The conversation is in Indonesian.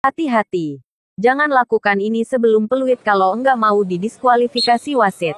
Hati-hati. Jangan lakukan ini sebelum peluit kalau enggak mau didiskualifikasi wasit.